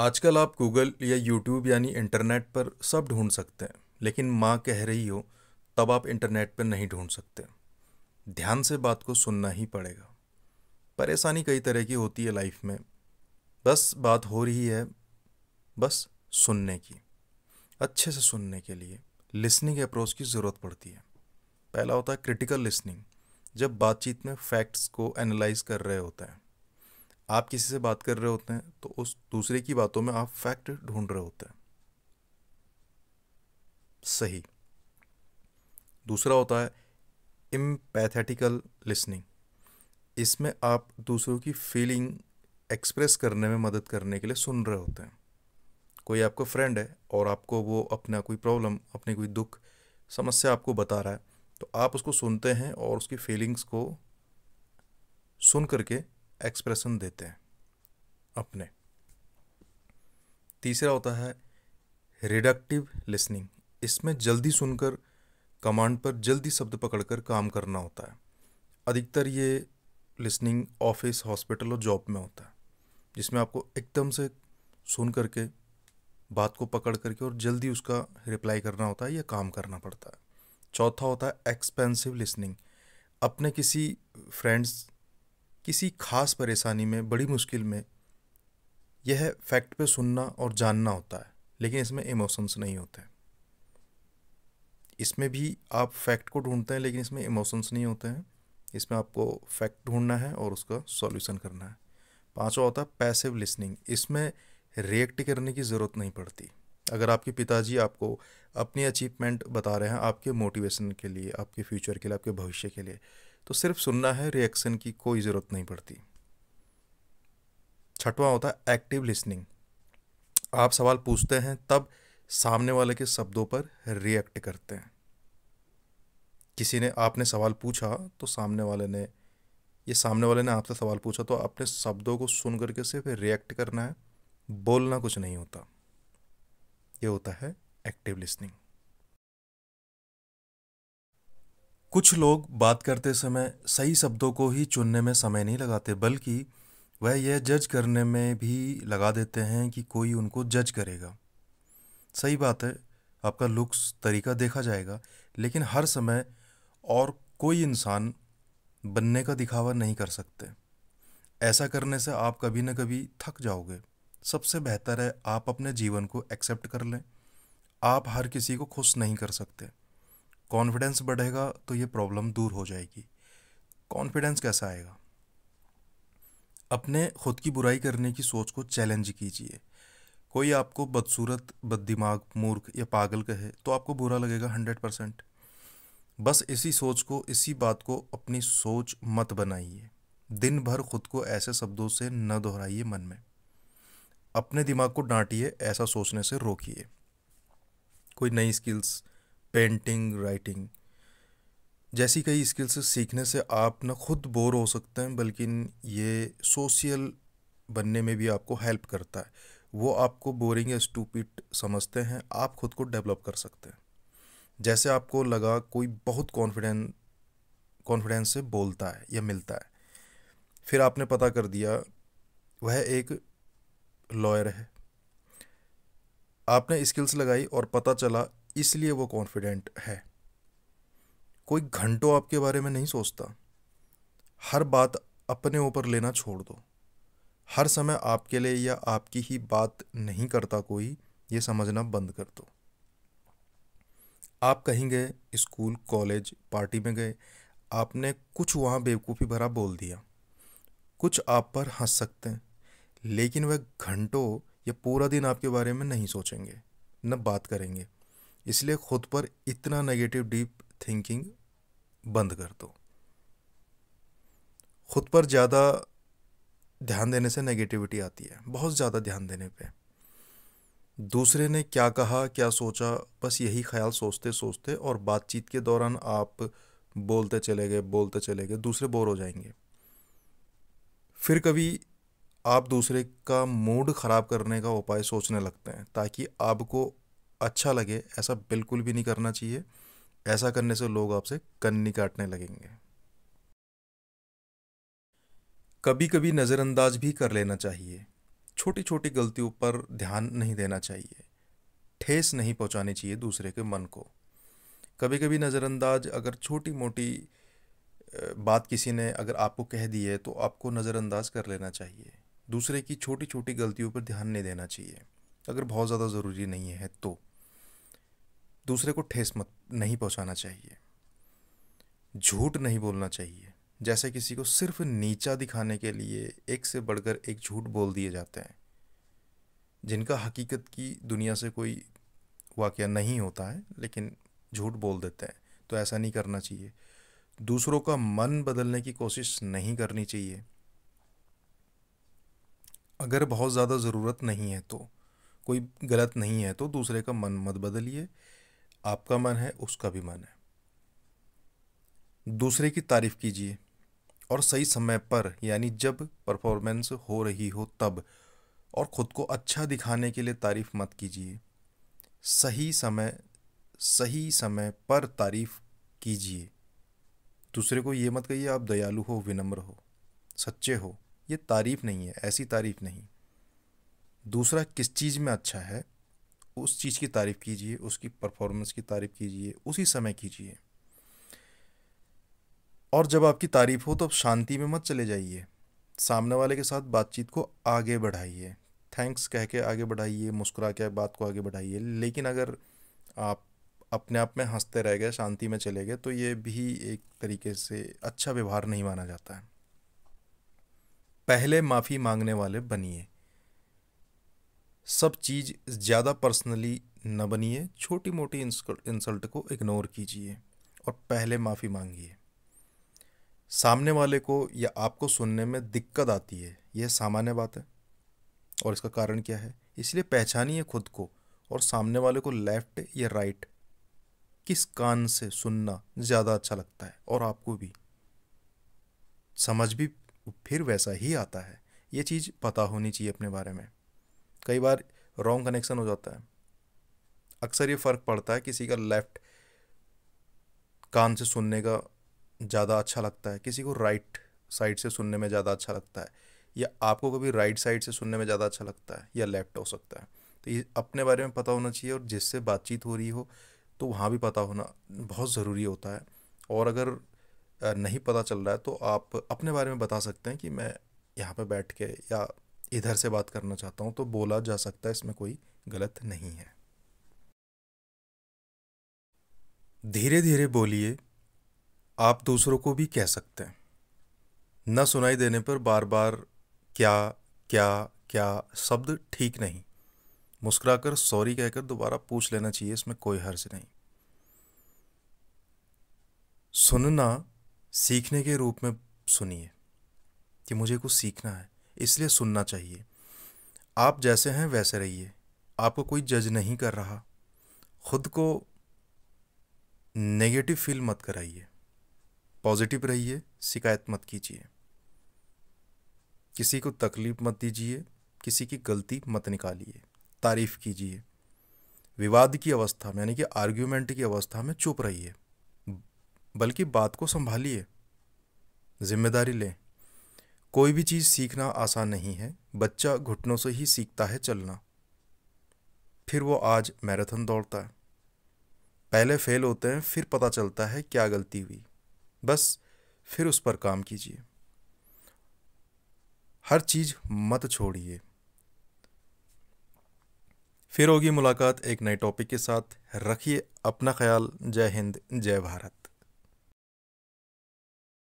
आजकल आप गूगल या यूट्यूब यानी इंटरनेट पर सब ढूंढ सकते हैं लेकिन माँ कह रही हो तब आप इंटरनेट पर नहीं ढूंढ सकते ध्यान से बात को सुनना ही पड़ेगा परेशानी कई तरह की होती है लाइफ में बस बात हो रही है बस सुनने की अच्छे से सुनने के लिए लिसनिंग अप्रोच की ज़रूरत पड़ती है पहला होता है क्रिटिकल लिसनिंग जब बातचीत में फैक्ट्स को एनालाइज कर रहे होते हैं आप किसी से बात कर रहे होते हैं तो उस दूसरे की बातों में आप फैक्ट ढूंढ रहे होते हैं सही दूसरा होता है इम्पैथेटिकल लिसनिंग इसमें आप दूसरों की फीलिंग एक्सप्रेस करने में मदद करने के लिए सुन रहे होते हैं कोई आपका फ्रेंड है और आपको वो अपना कोई प्रॉब्लम अपनी कोई दुख समस्या आपको बता रहा है तो आप उसको सुनते हैं और उसकी फीलिंग्स को सुन करके एक्सप्रेशन देते हैं अपने तीसरा होता है रिडक्टिव लिसनिंग इसमें जल्दी सुनकर कमांड पर जल्दी शब्द पकड़कर काम करना होता है अधिकतर ये लिसनिंग ऑफिस हॉस्पिटल और जॉब में होता है जिसमें आपको एकदम से सुन करके बात को पकड़ करके और जल्दी उसका रिप्लाई करना होता है या काम करना पड़ता है चौथा होता है एक्सपेंसिव लिसनिंग अपने किसी फ्रेंड्स किसी खास परेशानी में बड़ी मुश्किल में यह फैक्ट पे सुनना और जानना होता है लेकिन इसमें इमोशंस नहीं होते इसमें भी आप फैक्ट को ढूंढते हैं लेकिन इसमें इमोशंस नहीं होते हैं इसमें आपको फैक्ट ढूंढना है और उसका सॉल्यूशन करना है पांचवा होता है पैसिव लिसनिंग इसमें रिएक्ट करने की ज़रूरत नहीं पड़ती अगर आपके पिताजी आपको अपनी अचीवमेंट बता रहे हैं आपके मोटिवेशन के लिए आपके फ्यूचर के लिए आपके भविष्य के लिए तो सिर्फ सुनना है रिएक्शन की कोई ज़रूरत नहीं पड़ती छठवां होता है एक्टिव लिसनिंग आप सवाल पूछते हैं तब सामने वाले के शब्दों पर रिएक्ट करते हैं किसी ने आपने सवाल पूछा तो सामने वाले ने ये सामने वाले ने आपसे सवाल पूछा तो आपने शब्दों को सुन करके सिर्फ रिएक्ट करना है बोलना कुछ नहीं होता ये होता है एक्टिव लिसनिंग कुछ लोग बात करते समय सही शब्दों को ही चुनने में समय नहीं लगाते बल्कि वह यह जज करने में भी लगा देते हैं कि कोई उनको जज करेगा सही बात है आपका लुक्स तरीका देखा जाएगा लेकिन हर समय और कोई इंसान बनने का दिखावा नहीं कर सकते ऐसा करने से आप कभी ना कभी थक जाओगे सबसे बेहतर है आप अपने जीवन को एक्सेप्ट कर लें आप हर किसी को खुश नहीं कर सकते कॉन्फिडेंस बढ़ेगा तो ये प्रॉब्लम दूर हो जाएगी कॉन्फिडेंस कैसा आएगा अपने खुद की बुराई करने की सोच को चैलेंज कीजिए कोई आपको बदसूरत बददिमाग मूर्ख या पागल कहे तो आपको बुरा लगेगा हंड्रेड परसेंट बस इसी सोच को इसी बात को अपनी सोच मत बनाइए दिन भर खुद को ऐसे शब्दों से न दोहराइए मन में अपने दिमाग को डांटिए ऐसा सोचने से रोकिए कोई नई स्किल्स पेंटिंग राइटिंग जैसी कई स्किल्स सीखने से आप ना खुद बोर हो सकते हैं बल्कि ये सोशल बनने में भी आपको हेल्प करता है वो आपको बोरिंग या स्टूपिट समझते हैं आप खुद को डेवलप कर सकते हैं जैसे आपको लगा कोई बहुत कॉन्फिडेंट कॉन्फिडेंस से बोलता है या मिलता है फिर आपने पता कर दिया वह एक लॉयर है आपने स्किल्स लगाई और पता चला इसलिए वो कॉन्फिडेंट है कोई घंटों आपके बारे में नहीं सोचता हर बात अपने ऊपर लेना छोड़ दो हर समय आपके लिए या आपकी ही बात नहीं करता कोई ये समझना बंद कर दो आप कहीं गए स्कूल कॉलेज पार्टी में गए आपने कुछ वहाँ बेवकूफ़ी भरा बोल दिया कुछ आप पर हंस सकते हैं लेकिन वह घंटों या पूरा दिन आपके बारे में नहीं सोचेंगे न बात करेंगे इसलिए खुद पर इतना नेगेटिव डीप थिंकिंग बंद कर दो खुद पर ज़्यादा ध्यान देने से नेगेटिविटी आती है बहुत ज़्यादा ध्यान देने पे दूसरे ने क्या कहा क्या सोचा बस यही ख्याल सोचते सोचते और बातचीत के दौरान आप बोलते चले गए बोलते चले गए दूसरे बोर हो जाएंगे फिर कभी आप दूसरे का मूड ख़राब करने का उपाय सोचने लगते हैं ताकि आपको अच्छा लगे ऐसा बिल्कुल भी नहीं करना चाहिए ऐसा करने से लोग आपसे कन्नी काटने लगेंगे कभी कभी नज़रअंदाज भी कर लेना चाहिए छोटी छोटी गलतियों पर ध्यान नहीं देना चाहिए ठेस नहीं पहुंचानी चाहिए दूसरे के मन को कभी कभी नज़रअंदाज अगर छोटी मोटी बात किसी ने अगर आपको कह दी है तो आपको नज़रअंदाज कर लेना चाहिए दूसरे की छोटी छोटी गलतियों पर ध्यान नहीं देना चाहिए अगर बहुत ज़्यादा ज़रूरी नहीं है तो दूसरे को ठेस मत नहीं पहुंचाना चाहिए झूठ नहीं बोलना चाहिए जैसे किसी को सिर्फ नीचा दिखाने के लिए एक से बढ़कर एक झूठ बोल दिए जाते हैं जिनका हकीकत की दुनिया से कोई वाक्य नहीं होता है लेकिन झूठ बोल देते हैं तो ऐसा नहीं करना चाहिए दूसरों का मन बदलने की कोशिश नहीं करनी चाहिए अगर बहुत ज़्यादा ज़रूरत नहीं है तो कोई गलत नहीं है तो दूसरे का मन मत बदलिए आपका मन है उसका भी मन है दूसरे की तारीफ कीजिए और सही समय पर यानी जब परफॉर्मेंस हो रही हो तब और ख़ुद को अच्छा दिखाने के लिए तारीफ मत कीजिए सही समय सही समय पर तारीफ कीजिए दूसरे को ये मत कहिए आप दयालु हो विनम्र हो सच्चे हो ये तारीफ नहीं है ऐसी तारीफ नहीं दूसरा किस चीज़ में अच्छा है उस चीज़ की तारीफ़ कीजिए उसकी परफॉर्मेंस की तारीफ़ कीजिए उसी समय कीजिए और जब आपकी तारीफ़ हो तो आप शांति में मत चले जाइए सामने वाले के साथ बातचीत को आगे बढ़ाइए थैंक्स कह के आगे बढ़ाइए मुस्कुरा के बात को आगे बढ़ाइए लेकिन अगर आप अपने आप में हंसते रह गए शांति में चले गए तो ये भी एक तरीके से अच्छा व्यवहार नहीं माना जाता है पहले माफ़ी मांगने वाले बनिए सब चीज़ ज़्यादा पर्सनली न बनिए छोटी मोटी इंसल्ट को इग्नोर कीजिए और पहले माफ़ी मांगिए सामने वाले को या आपको सुनने में दिक्कत आती है यह सामान्य बात है और इसका कारण क्या है इसलिए पहचानिए खुद को और सामने वाले को लेफ़्ट या राइट किस कान से सुनना ज़्यादा अच्छा लगता है और आपको भी समझ भी फिर वैसा ही आता है ये चीज़ पता होनी चाहिए अपने बारे में कई बार रॉन्ग कनेक्शन हो जाता है अक्सर ये फ़र्क पड़ता है किसी का लेफ़्ट कान से सुनने का ज़्यादा अच्छा लगता है किसी को राइट साइड से सुनने में ज़्यादा अच्छा लगता है या आपको कभी राइट साइड से सुनने में ज़्यादा अच्छा लगता है या लेफ़्ट हो सकता है तो ये अपने बारे में पता होना चाहिए और जिससे बातचीत हो रही हो तो वहाँ भी पता होना बहुत ज़रूरी होता है और अगर नहीं पता चल रहा है तो आप अपने बारे में बता सकते हैं कि मैं यहाँ पर बैठ के या इधर से बात करना चाहता हूं तो बोला जा सकता है इसमें कोई गलत नहीं है धीरे धीरे बोलिए आप दूसरों को भी कह सकते हैं न सुनाई देने पर बार बार क्या क्या क्या शब्द ठीक नहीं मुस्कुराकर सॉरी कहकर दोबारा पूछ लेना चाहिए इसमें कोई हर्ज नहीं सुनना सीखने के रूप में सुनिए कि मुझे कुछ सीखना है इसलिए सुनना चाहिए आप जैसे हैं वैसे रहिए आपको कोई जज नहीं कर रहा खुद को नेगेटिव फील मत कराइए पॉजिटिव रहिए शिकायत मत कीजिए किसी को तकलीफ मत दीजिए किसी की गलती मत निकालिए तारीफ कीजिए विवाद की अवस्था में यानी कि आर्ग्यूमेंट की अवस्था में चुप रहिए बल्कि बात को संभालिए जिम्मेदारी लें कोई भी चीज़ सीखना आसान नहीं है बच्चा घुटनों से ही सीखता है चलना फिर वो आज मैराथन दौड़ता है पहले फेल होते हैं फिर पता चलता है क्या गलती हुई बस फिर उस पर काम कीजिए हर चीज़ मत छोड़िए फिर होगी मुलाकात एक नए टॉपिक के साथ रखिए अपना ख्याल जय हिंद जय भारत